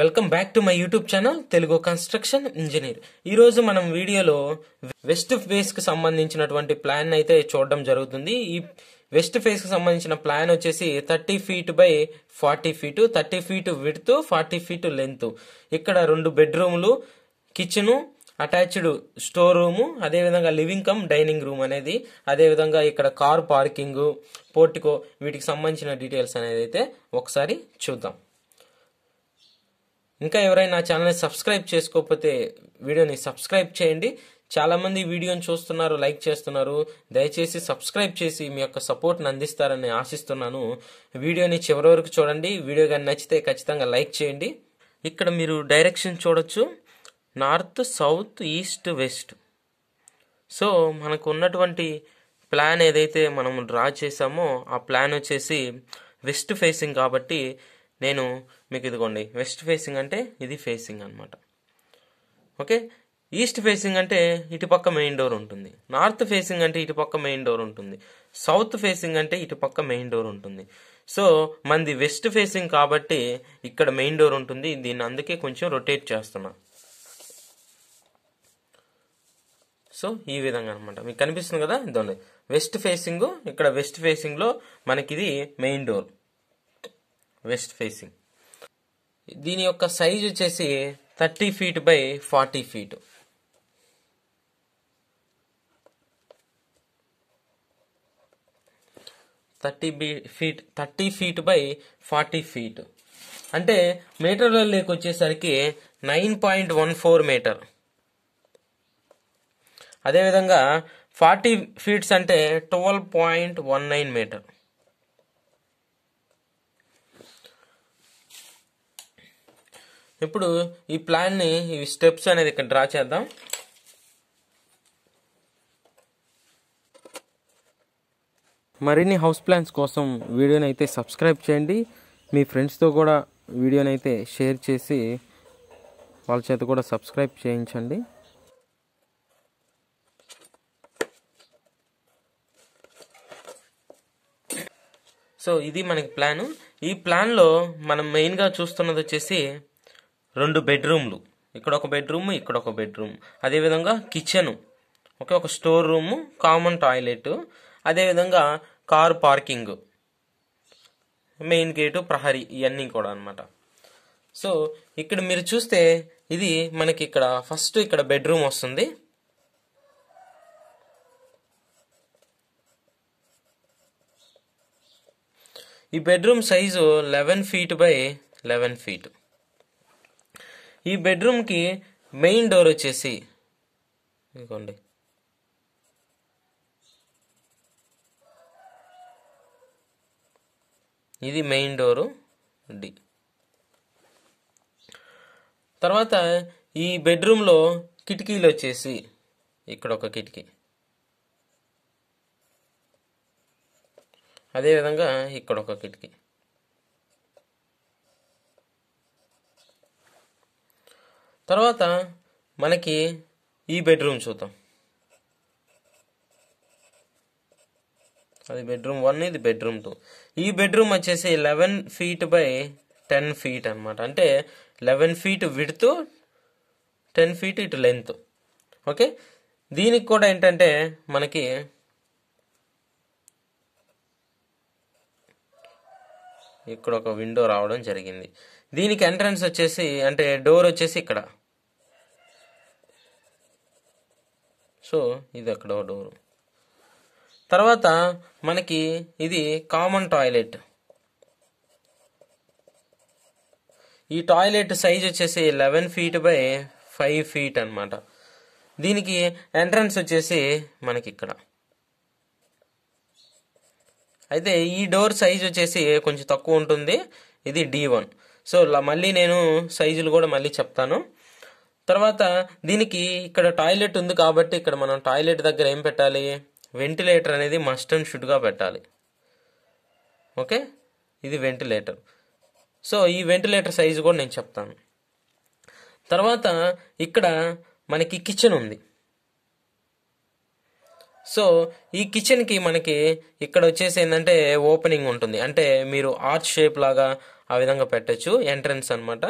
welcome back to my YouTube channel Telugu construction engineer ఈరోజు మనం వీడియోలో వెస్ట్ ఫేస్కి సంబంధించినటువంటి ప్లాన్ అయితే చూడడం జరుగుతుంది ఈ వెస్ట్ ఫేస్కి సంబంధించిన ప్లాన్ వచ్చేసి thirty feet by forty feet thirty feet width forty feet length ఇక్కడ రెండు బెడ్రూమ్లు కిచెను అటాచ్డ్ స్టోర్ రూము అదేవిధంగా లివింగ్ కమ్ డైనింగ్ రూమ్ అనేది అదేవిధంగా ఇక్కడ కార్ పార్కింగ్ పోర్టికో వీటికి సంబంధించిన డీటెయిల్స్ అనేది అయితే ఒకసారి చూద్దాం ఇంకా ఎవరైనా ఛానల్ని సబ్స్క్రైబ్ చేసుకోకపోతే వీడియోని సబ్స్క్రైబ్ చేయండి చాలామంది వీడియోని చూస్తున్నారు లైక్ చేస్తున్నారు దయచేసి సబ్స్క్రైబ్ చేసి మీ యొక్క సపోర్ట్ని అందిస్తారని ఆశిస్తున్నాను వీడియోని చివరి వరకు చూడండి వీడియో కానీ నచ్చితే ఖచ్చితంగా లైక్ చేయండి ఇక్కడ మీరు డైరెక్షన్ చూడొచ్చు north south east west so మనకు ఉన్నటువంటి ప్లాన్ ఏదైతే మనం డ్రా చేసామో ఆ ప్లాన్ వచ్చేసి వెస్ట్ ఫేసింగ్ కాబట్టి నేను మీకు ఇదిగోండి వెస్ట్ ఫేసింగ్ అంటే ఇది ఫేసింగ్ అనమాట ఓకే ఈస్ట్ ఫేసింగ్ అంటే ఇటుపక్క మెయిన్ డోర్ ఉంటుంది నార్త్ ఫేసింగ్ అంటే ఇటుపక్క మెయిన్ డోర్ ఉంటుంది సౌత్ ఫేసింగ్ అంటే ఇటుపక్క మెయిన్ డోర్ ఉంటుంది సో మంది వెస్ట్ ఫేసింగ్ కాబట్టి ఇక్కడ మెయిన్ డోర్ ఉంటుంది దీన్ని అందుకే కొంచెం రొటేట్ చేస్తున్నా సో ఈ విధంగా అనమాట మీకు కనిపిస్తుంది కదా ఇదండి వెస్ట్ ఫేసింగ్ ఇక్కడ వెస్ట్ ఫేసింగ్లో మనకిది మెయిన్ డోర్ వెస్ట్ ఫేసింగ్ దీని యొక్క సైజ్ వచ్చేసి thirty feet by forty feet thirty by feet thirty feet by forty feet అంటే మీటర్లలోకి లేక వచ్చేసరికి nine point one four metre అదేవిధంగా ఫార్టీ ఫీట్స్ అంటే twelve point one nine metre ఇప్పుడు ఈ ప్లాన్ని ఈ స్టెప్స్ అనేది ఇక్కడ డ్రా చేద్దాం మరిన్ని హౌస్ ప్లాన్స్ కోసం వీడియోని అయితే సబ్స్క్రైబ్ చేయండి మీ ఫ్రెండ్స్తో కూడా వీడియోని అయితే షేర్ చేసి వాళ్ళ చేత కూడా సబ్స్క్రైబ్ చేయించండి సో ఇది మనకి ప్లాను ఈ ప్లాన్లో మనం మెయిన్గా చూస్తున్నది వచ్చేసి రెండు బెడ్రూమ్లు ఇక్కడ ఒక బెడ్రూమ్ ఇక్కడ ఒక బెడ్రూమ్ అదేవిధంగా కిచెను ఓకే ఒక స్టోర్ రూము కామన్ టాయిలెట్ అదేవిధంగా కార్ పార్కింగ్ మెయిన్ గేటు ప్రహరీ ఇవన్నీ కూడా అనమాట సో ఇక్కడ మీరు చూస్తే ఇది మనకి ఇక్కడ ఫస్ట్ ఇక్కడ బెడ్రూమ్ వస్తుంది ఈ bedroom size eleven feet by eleven feet ఈ బెడ్రూమ్కి మెయిన్ డోర్ వచ్చేసి ఇదిగోండి ఇది మెయిన్ డోరు డి తర్వాత ఈ బెడ్రూమ్లో కిటికీలు వచ్చేసి ఇక్కడ ఒక కిటికీ అదేవిధంగా ఇక్కడ ఒక కిటికీ తర్వాత మనకి ఈ బెడ్రూమ్ చూద్దాం అది బెడ్రూమ్ వన్ ఇది బెడ్రూమ్ టూ ఈ బెడ్రూమ్ వచ్చేసి eleven feet by ten feet అనమాట అంటే eleven feet width ten feet ఇటు లెంత్ ఓకే దీనికి కూడా ఏంటంటే మనకి ఇక్కడ ఒక విండో రావడం జరిగింది దీనికి ఎంట్రన్స్ వచ్చేసి అంటే డోర్ వచ్చేసి ఇక్కడ సో ఇది అక్కడ డోరు తర్వాత మనకి ఇది కామన్ టాయిలెట్ ఈ టాయిలెట్ సైజ్ వచ్చేసి eleven feet by five feet అనమాట దీనికి ఎంట్రన్స్ వచ్చేసి మనకి ఇక్కడ అయితే ఈ డోర్ సైజ్ వచ్చేసి కొంచెం తక్కువ ఉంటుంది ఇది డి వన్ సో మళ్ళీ నేను సైజులు కూడా మళ్ళీ చెప్తాను తర్వాత దీనికి ఇక్కడ టాయిలెట్ ఉంది కాబట్టి ఇక్కడ మనం టాయిలెట్ దగ్గర ఏం పెట్టాలి వెంటిలేటర్ అనేది మస్ట్ అండ్ షుడ్గా పెట్టాలి ఓకే ఇది వెంటిలేటర్ సో ఈ వెంటిలేటర్ సైజు కూడా నేను చెప్తాను తర్వాత ఇక్కడ మనకి కిచెన్ ఉంది సో ఈ కిచెన్కి మనకి ఇక్కడ వచ్చేసి ఏంటంటే ఓపెనింగ్ ఉంటుంది అంటే మీరు ఆర్చ్ షేప్ లాగా ఆ విధంగా పెట్టచ్చు ఎంట్రన్స్ అనమాట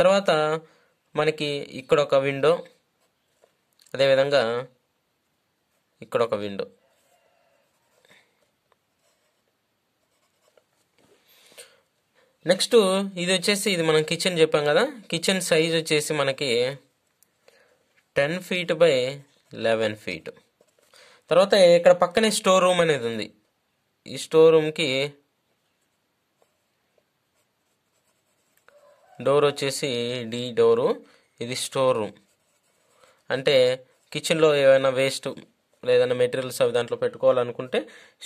తర్వాత మనకి ఇక్కడ ఒక విండో అదేవిధంగా ఇక్కడ ఒక విండో నెక్స్ట్ ఇది వచ్చేసి ఇది మనం కిచెన్ చెప్పాం కదా కిచెన్ సైజ్ వచ్చేసి మనకి ten feet by eleven feet తర్వాత ఇక్కడ పక్కనే స్టోర్ రూమ్ అనేది ఉంది ఈ స్టోర్ రూమ్కి డోర్ వచ్చేసి డి డోరు ఇది స్టోర్ రూమ్ అంటే కిచెన్లో ఏమైనా వేస్ట్ లేదన్నా మెటీరియల్స్ అవి దాంట్లో పెట్టుకోవాలనుకుంటే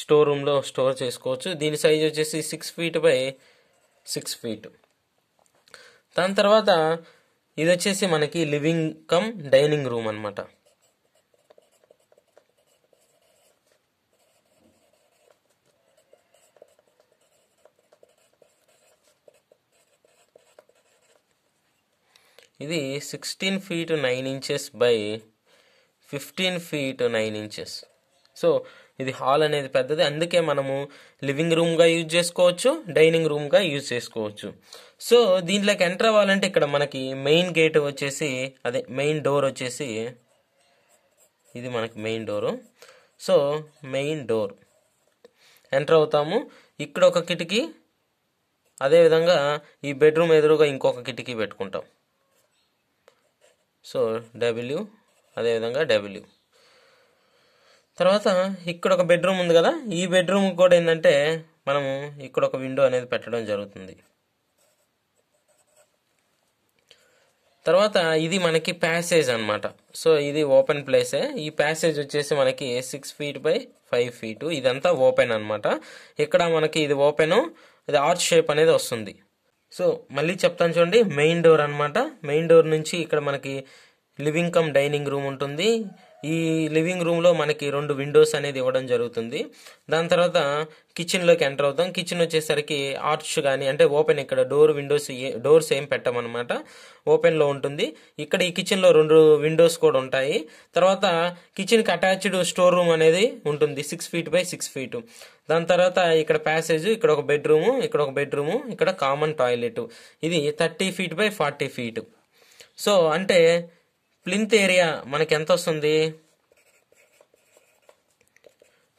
స్టోర్ రూమ్లో స్టోర్ చేసుకోవచ్చు దీని సైజ్ వచ్చేసి six feet by six feet దాని తర్వాత ఇది వచ్చేసి మనకి లివింగ్ కమ్ డైనింగ్ రూమ్ అనమాట ఇది sixteen feet nine inches by fifteen feet nine inches so ఇది హాల్ అనేది పెద్దది అందుకే మనము లివింగ్ రూమ్గా యూజ్ చేసుకోవచ్చు డైనింగ్ రూమ్గా యూజ్ చేసుకోవచ్చు సో దీంట్లోకి ఎంటర్ అవ్వాలంటే ఇక్కడ మనకి మెయిన్ గేట్ వచ్చేసి అదే మెయిన్ డోర్ వచ్చేసి ఇది మనకి main door so main door enter అవుతాము ఇక్కడ ఒక కిటికీ అదేవిధంగా ఈ బెడ్రూమ్ ఎదురుగా ఇంకొక కిటికీ పెట్టుకుంటాం సో డబ్ల్యూ అదేవిధంగా డబ్ల్యూ తర్వాత ఇక్కడ ఒక బెడ్రూమ్ ఉంది కదా ఈ బెడ్రూమ్ కూడా ఏంటంటే మనము ఇక్కడ ఒక విండో అనేది పెట్టడం జరుగుతుంది తర్వాత ఇది మనకి ప్యాసేజ్ అనమాట సో ఇది ఓపెన్ ప్లేసే ఈ ప్యాసేజ్ వచ్చేసి మనకి six feet by five feet ఇదంతా ఓపెన్ అనమాట ఇక్కడ మనకి ఇది ఓపెను ఇది ఆర్చ్ షేప్ అనేది వస్తుంది సో మళ్ళీ చెప్తాను చూడండి మెయిన్ డోర్ అనమాట మెయిన్ డోర్ నుంచి ఇక్కడ మనకి లివింగ్ కమ్ డైనింగ్ రూమ్ ఉంటుంది ఈ లివింగ్ రూమ్లో మనకి రెండు విండోస్ అనేది ఇవ్వడం జరుగుతుంది దాని తర్వాత కిచెన్లోకి ఎంటర్ అవుతాం కిచెన్ వచ్చేసరికి ఆర్చ్ కానీ అంటే ఓపెన్ ఇక్కడ డోర్ విండోస్ డోర్స్ ఏం పెట్టమన్నమాట ఓపెన్లో ఉంటుంది ఇక్కడ ఈ కిచెన్లో రెండు విండోస్ కూడా ఉంటాయి తర్వాత కిచెన్కి అటాచ్డ్ స్టోర్ రూమ్ అనేది ఉంటుంది six feet by six feet దాని తర్వాత ఇక్కడ ప్యాసేజ్ ఇక్కడ ఒక బెడ్రూము ఇక్కడ ఒక బెడ్రూము ఇక్కడ కామన్ టాయిలెట్ ఇది thirty feet by forty feet so అంటే ప్లింత్ ఏరియా మనకి ఎంత వస్తుంది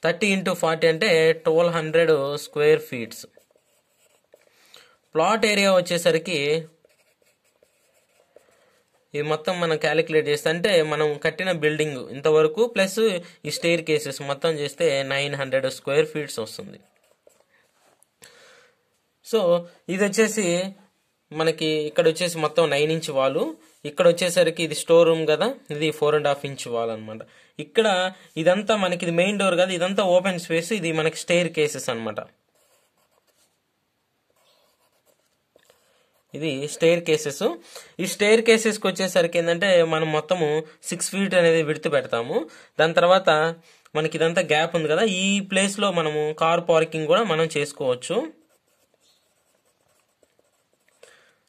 థర్టీ ఇంటూ ఫార్టీ అంటే twelve hundred square feets plot area వచ్చేసరికి ఇది మొత్తం మనం క్యాలిక్యులేట్ చేస్తే అంటే మనం కట్టిన బిల్డింగ్ ఇంతవరకు ప్లస్ ఈ స్టేర్ కేసెస్ మొత్తం చేస్తే నైన్ హండ్రెడ్ స్క్వేర్ ఫీట్స్ వస్తుంది సో ఇది వచ్చేసి మనకి ఇక్కడ వచ్చేసి మొత్తం నైన్ ఇంచ్ వాళ్ళు ఇక్కడ వచ్చేసరికి ఇది స్టోర్ రూమ్ కదా ఇది four and half inch wall అనమాట ఇక్కడ ఇదంతా మనకి ఇది మెయిన్ డోర్ కదా ఇదంతా ఓపెన్ స్పేస్ ఇది మనకి స్టేర్ కేసెస్ అనమాట ఇది స్టేర్ కేసెస్ ఈ స్టేర్ కేసెస్కి వచ్చేసరికి ఏంటంటే మనం మొత్తము సిక్స్ ఫీట్ అనేది విడుతు పెడతాము దాని తర్వాత మనకి ఇదంతా గ్యాప్ ఉంది కదా ఈ ప్లేస్లో మనము కార్ పార్కింగ్ కూడా మనం చేసుకోవచ్చు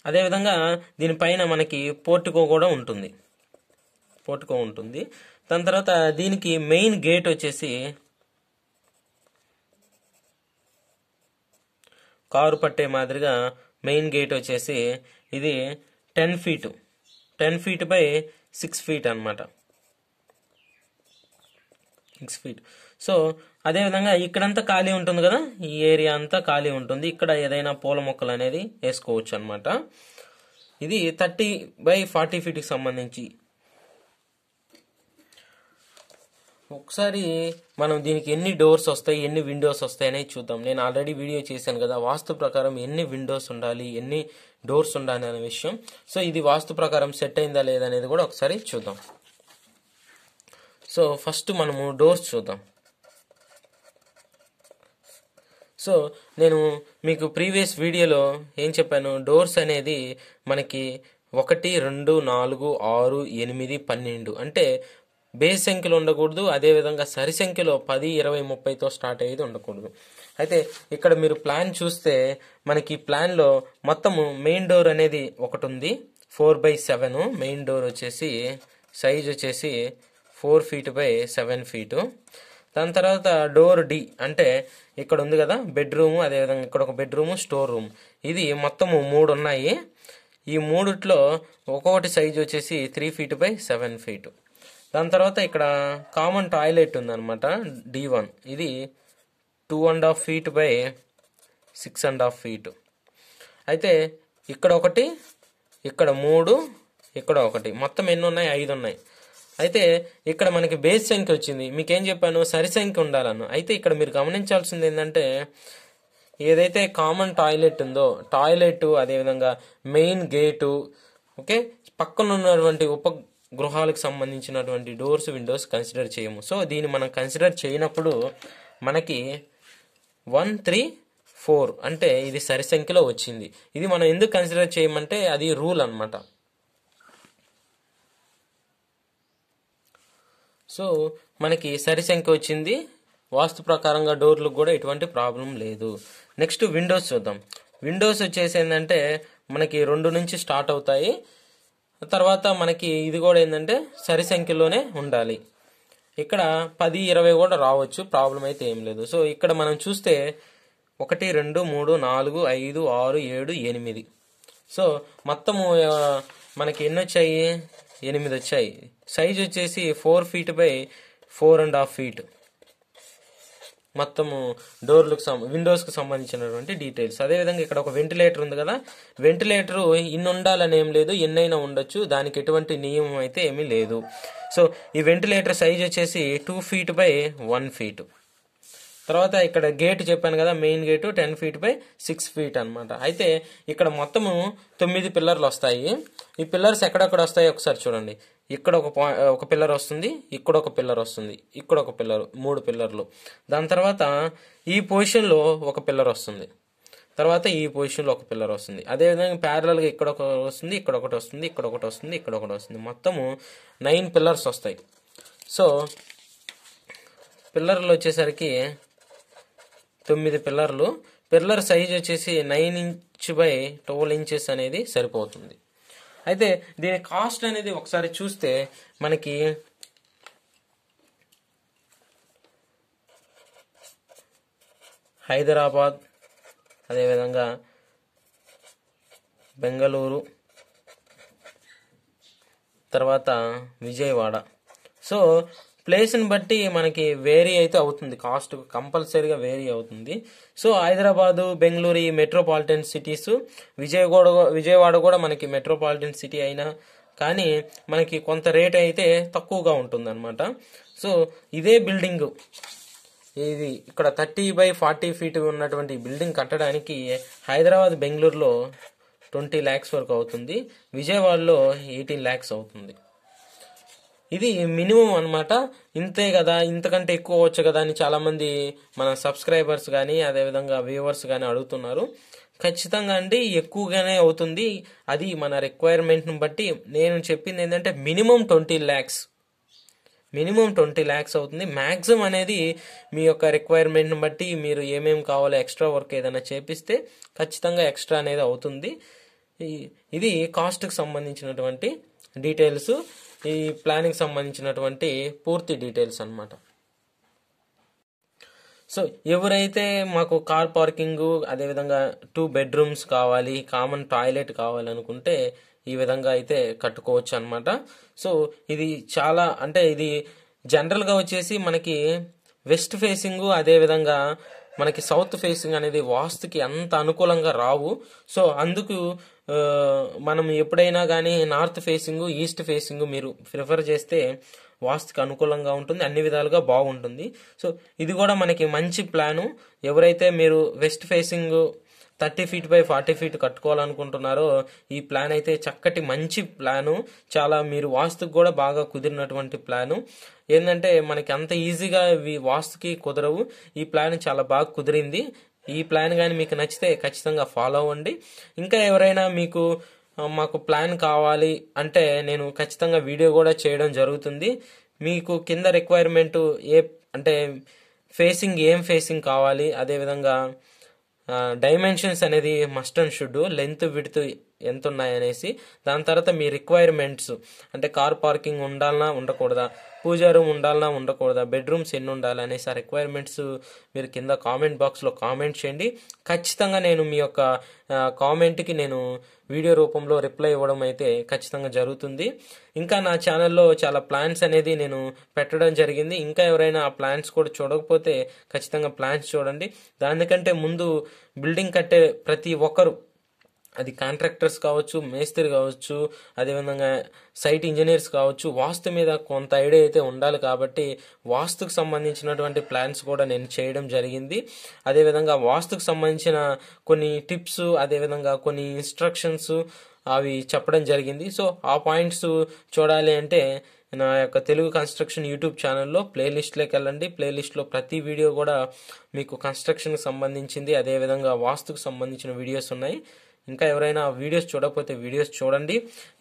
అదేవిధంగా దీనిపైన మనకి పోర్టికో కూడా ఉంటుంది పోర్టికో ఉంటుంది దాని తర్వాత దీనికి మెయిన్ గేట్ వచ్చేసి కారు పట్టే మాదిరిగా మెయిన్ గేట్ వచ్చేసి ఇది ten feet ten feet by six feet అనమాట సిక్స్ ఫీట్ సో అదేవిధంగా ఇక్కడంతా ఖాళీ ఉంటుంది కదా ఈ ఏరియా అంతా ఖాళీ ఉంటుంది ఇక్కడ ఏదైనా పూల మొక్కలు అనేది వేసుకోవచ్చు అనమాట ఇది థర్టీ బై ఫార్టీ ఫీట్కి సంబంధించి ఒకసారి మనం దీనికి ఎన్ని డోర్స్ వస్తాయి ఎన్ని విండోస్ వస్తాయి అనేది చూద్దాం నేను ఆల్రెడీ వీడియో చేశాను కదా వాస్తు ప్రకారం ఎన్ని విండోస్ ఉండాలి ఎన్ని డోర్స్ ఉండాలి అనే విషయం సో ఇది వాస్తు ప్రకారం సెట్ అయిందా లేదా అనేది కూడా ఒకసారి చూద్దాం సో ఫస్ట్ మనము డోర్స్ చూద్దాం సో నేను మీకు ప్రీవియస్ వీడియోలో ఏం చెప్పాను డోర్స్ అనేది మనకి ఒకటి రెండు నాలుగు ఆరు ఎనిమిది పన్నెండు అంటే బేస్ సంఖ్యలు ఉండకూడదు అదేవిధంగా సరి సంఖ్యలో పది ఇరవై ముప్పైతో స్టార్ట్ అయ్యేది ఉండకూడదు అయితే ఇక్కడ మీరు ప్లాన్ చూస్తే మనకి ప్లాన్లో మొత్తము మెయిన్ డోర్ అనేది ఒకటి ఉంది four by seven main door వచ్చేసి సైజ్ వచ్చేసి four feet by seven feet దాని తర్వాత డోర్ డి అంటే ఇక్కడ ఉంది కదా బెడ్రూమ్ అదేవిధంగా ఇక్కడ ఒక బెడ్రూమ్ స్టోర్ రూమ్ ఇది మొత్తము మూడు ఉన్నాయి ఈ మూడిట్లో ఒక్కొక్కటి సైజు వచ్చేసి three feet by seven feet దాని తర్వాత ఇక్కడ కామన్ టాయిలెట్ ఉందన్నమాట డీ వన్ ఇది two and half feet by six and half feet అయితే ఇక్కడ ఒకటి ఇక్కడ మూడు ఇక్కడ ఒకటి మొత్తం ఎన్ని ఉన్నాయి ఐదు ఉన్నాయి అయితే ఇక్కడ మనకి బేస్ సంఖ్య వచ్చింది మీకేం చెప్పాను సరి సంఖ్య ఉండాలను అయితే ఇక్కడ మీరు గమనించాల్సింది ఏంటంటే ఏదైతే కామన్ టాయిలెట్ ఉందో టాయిలెట్ అదేవిధంగా మెయిన్ గేటు ఓకే పక్కన ఉన్నటువంటి ఉప గృహాలకు సంబంధించినటువంటి డోర్స్ విండోస్ కన్సిడర్ చేయము సో దీన్ని మనం కన్సిడర్ చేయనప్పుడు మనకి వన్ త్రీ ఫోర్ అంటే ఇది సరి సంఖ్యలో వచ్చింది ఇది మనం ఎందుకు కన్సిడర్ చేయమంటే అది రూల్ అనమాట సో మనకి సరి సంఖ్య వచ్చింది వాస్తు ప్రకారంగా డోర్లకు కూడా ఎటువంటి ప్రాబ్లం లేదు నెక్స్ట్ విండోస్ చూద్దాం విండోస్ వచ్చేసి ఏంటంటే మనకి రెండు నుంచి స్టార్ట్ అవుతాయి తర్వాత మనకి ఇది కూడా ఏంటంటే సరి సంఖ్యలోనే ఉండాలి ఇక్కడ పది ఇరవై కూడా రావచ్చు ప్రాబ్లం అయితే ఏం లేదు సో ఇక్కడ మనం చూస్తే ఒకటి రెండు మూడు నాలుగు ఐదు ఆరు ఏడు ఎనిమిది సో మొత్తము మనకి ఎన్ని వచ్చాయి ఎనిమిది వచ్చాయి సైజ్ వచ్చేసి four feet by four and half feet మొత్తము డోర్లకు విండోస్కి సంబంధించినటువంటి డీటెయిల్స్ అదేవిధంగా ఇక్కడ ఒక వెంటిలేటర్ ఉంది కదా వెంటిలేటరు ఇన్ని ఉండాలని ఏం లేదు ఎన్నైనా ఉండొచ్చు దానికి ఎటువంటి నియమం అయితే ఏమీ లేదు సో ఈ వెంటిలేటర్ సైజ్ వచ్చేసి two feet by one feet తర్వాత ఇక్కడ గేట్ చెప్పాను కదా main gate ten feet by six feet అనమాట అయితే ఇక్కడ మొత్తము తొమ్మిది పిల్లర్లు వస్తాయి ఈ పిల్లర్స్ ఎక్కడెక్కడ వస్తాయి ఒకసారి చూడండి ఇక్కడ ఒక ఒక పిల్లర్ వస్తుంది ఇక్కడ ఒక పిల్లర్ వస్తుంది ఇక్కడ ఒక పిల్లర్ మూడు పిల్లర్లు దాని తర్వాత ఈ పొజిషన్లో ఒక పిల్లర్ వస్తుంది తర్వాత ఈ పొజిషన్లో ఒక పిల్లర్ వస్తుంది అదేవిధంగా ప్యారలల్గా ఇక్కడ ఒక వస్తుంది ఇక్కడ ఒకటి వస్తుంది ఇక్కడ ఒకటి వస్తుంది ఇక్కడ ఒకటి వస్తుంది మొత్తము నైన్ పిల్లర్స్ వస్తాయి సో పిల్లర్లు వచ్చేసరికి తొమ్మిది పిల్లర్లు పిల్లర్ సైజ్ వచ్చేసి nine inch by twelve inches అనేది సరిపోతుంది అయితే దీని కాస్ట్ అనేది ఒకసారి చూస్తే మనకి హైదరాబాద్ అదేవిధంగా బెంగళూరు తర్వాత విజయవాడ సో ప్లేస్ని బట్టి మనకి వేరీ అయితే అవుతుంది కాస్ట్ కంపల్సరీగా వేరీ అవుతుంది సో హైదరాబాదు బెంగళూరు ఈ మెట్రోపాలిటన్ సిటీస్ విజయవాడ విజయవాడ కూడా మనకి మెట్రోపాలిటన్ సిటీ అయినా కానీ మనకి కొంత రేట్ అయితే తక్కువగా ఉంటుంది అనమాట సో ఇదే బిల్డింగ్ ఇది ఇక్కడ థర్టీ బై ఫార్టీ ఫీట్ ఉన్నటువంటి బిల్డింగ్ కట్టడానికి హైదరాబాద్ బెంగళూరులో ట్వంటీ ల్యాక్స్ వరకు అవుతుంది విజయవాడలో ఎయిటీన్ ల్యాక్స్ అవుతుంది ఇది మినిమం అనమాట ఇంతే కదా ఇంతకంటే ఎక్కువ వచ్చు కదా అని చాలామంది మన సబ్స్క్రైబర్స్ కానీ అదేవిధంగా వ్యూవర్స్ కానీ అడుగుతున్నారు ఖచ్చితంగా అండి ఎక్కువగానే అవుతుంది అది మన రిక్వైర్మెంట్ని బట్టి నేను చెప్పింది ఏంటంటే minimum twenty lakhs minimum twenty lakhs అవుతుంది మ్యాక్సిమం అనేది మీ యొక్క రిక్వైర్మెంట్ని బట్టి మీరు ఏమేమి కావాలో ఎక్స్ట్రా వర్క్ ఏదైనా చేపిస్తే ఖచ్చితంగా ఎక్స్ట్రా అనేది అవుతుంది ఇది కాస్ట్కి సంబంధించినటువంటి డీటెయిల్స్ ఈ ప్లానింగ్ సంబంధించినటువంటి పూర్తి డీటెయిల్స్ అనమాట సో ఎవరైతే మాకు కార్ పార్కింగ్ అదేవిధంగా టూ బెడ్రూమ్స్ కావాలి కామన్ టాయిలెట్ కావాలనుకుంటే ఈ విధంగా అయితే కట్టుకోవచ్చు అనమాట సో ఇది చాలా అంటే ఇది జనరల్గా వచ్చేసి మనకి వెస్ట్ ఫేసింగ్ అదేవిధంగా మనకి సౌత్ ఫేసింగ్ అనేది వాస్తుకి అంత అనుకూలంగా రావు సో అందుకు మనం ఎప్పుడైనా కానీ నార్త్ ఫేసింగ్ ఈస్ట్ ఫేసింగ్ మీరు ప్రిఫర్ చేస్తే వాస్తుకి అనుకూలంగా ఉంటుంది అన్ని విధాలుగా బాగుంటుంది సో ఇది కూడా మనకి మంచి ప్లాను ఎవరైతే మీరు west facing thirty feet by forty feet కట్టుకోవాలనుకుంటున్నారో ఈ ప్లాన్ అయితే చక్కటి మంచి ప్లాను చాలా మీరు వాస్తుకు కూడా బాగా కుదిరినటువంటి ప్లాను ఏంటంటే మనకి అంత ఈజీగా వాస్తుకి కుదరవు ఈ ప్లాన్ చాలా బాగా కుదిరింది ఈ ప్లాన్ కానీ మీకు నచ్చితే ఖచ్చితంగా ఫాలో అవ్వండి ఇంకా ఎవరైనా మీకు మాకు ప్లాన్ కావాలి అంటే నేను ఖచ్చితంగా వీడియో కూడా చేయడం జరుగుతుంది మీకు కింద రిక్వైర్మెంట్ ఏ అంటే ఫేసింగ్ ఏం ఫేసింగ్ కావాలి అదేవిధంగా డైమెన్షన్స్ అనేది must and should length width ఎంత ఉన్నాయనేసి దాని తర్వాత మీ రిక్వైర్మెంట్స్ అంటే కార్ పార్కింగ్ ఉండాలనా ఉండకూడదా పూజా రూమ్ ఉండాలన్నా ఉండకూడదా బెడ్రూమ్స్ ఎన్ని ఉండాలి అనేసి ఆ రిక్వైర్మెంట్స్ మీరు కింద కామెంట్ బాక్స్లో కామెంట్ చేయండి ఖచ్చితంగా నేను మీ యొక్క కామెంట్కి నేను వీడియో రూపంలో రిప్లై ఇవ్వడం అయితే ఖచ్చితంగా జరుగుతుంది ఇంకా నా ఛానల్లో చాలా ప్లాన్స్ అనేది నేను పెట్టడం జరిగింది ఇంకా ఎవరైనా ఆ ప్లాన్స్ కూడా చూడకపోతే ఖచ్చితంగా ప్లాన్స్ చూడండి దానికంటే ముందు బిల్డింగ్ కట్టే ప్రతి ఒక్కరు అది కాంట్రాక్టర్స్ కావచ్చు మేస్త్రి కావచ్చు అదేవిధంగా సైట్ ఇంజనీర్స్ కావచ్చు వాస్తు మీద కొంత ఐడియా అయితే ఉండాలి కాబట్టి వాస్తుకు సంబంధించినటువంటి ప్లాన్స్ కూడా నేను చేయడం జరిగింది అదేవిధంగా వాస్తుకు సంబంధించిన కొన్ని టిప్స్ అదేవిధంగా కొన్ని ఇన్స్ట్రక్షన్స్ అవి చెప్పడం జరిగింది సో ఆ పాయింట్స్ చూడాలి అంటే నా యొక్క తెలుగు కన్స్ట్రక్షన్ యూట్యూబ్ ఛానల్లో ప్లేలిస్ట్లోకి వెళ్ళండి ప్లేలిస్ట్లో ప్రతి వీడియో కూడా మీకు కన్స్ట్రక్షన్కి సంబంధించింది అదేవిధంగా వాస్తుకు సంబంధించిన వీడియోస్ ఉన్నాయి ఇంకా ఎవరైనా వీడియోస్ చూడకపోతే వీడియోస్ చూడండి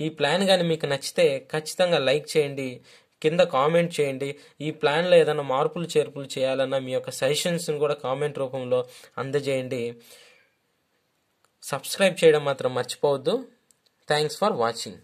ఈ ప్లాన్ కానీ మీకు నచ్చితే ఖచ్చితంగా లైక్ చేయండి కింద కామెంట్ చేయండి ఈ ప్లాన్లో ఏదైనా మార్పులు చేర్పులు చేయాలన్నా మీ యొక్క సజెషన్స్ని కూడా కామెంట్ రూపంలో అందజేయండి సబ్స్క్రైబ్ చేయడం మాత్రం మర్చిపోవద్దు థ్యాంక్స్ ఫర్ వాచింగ్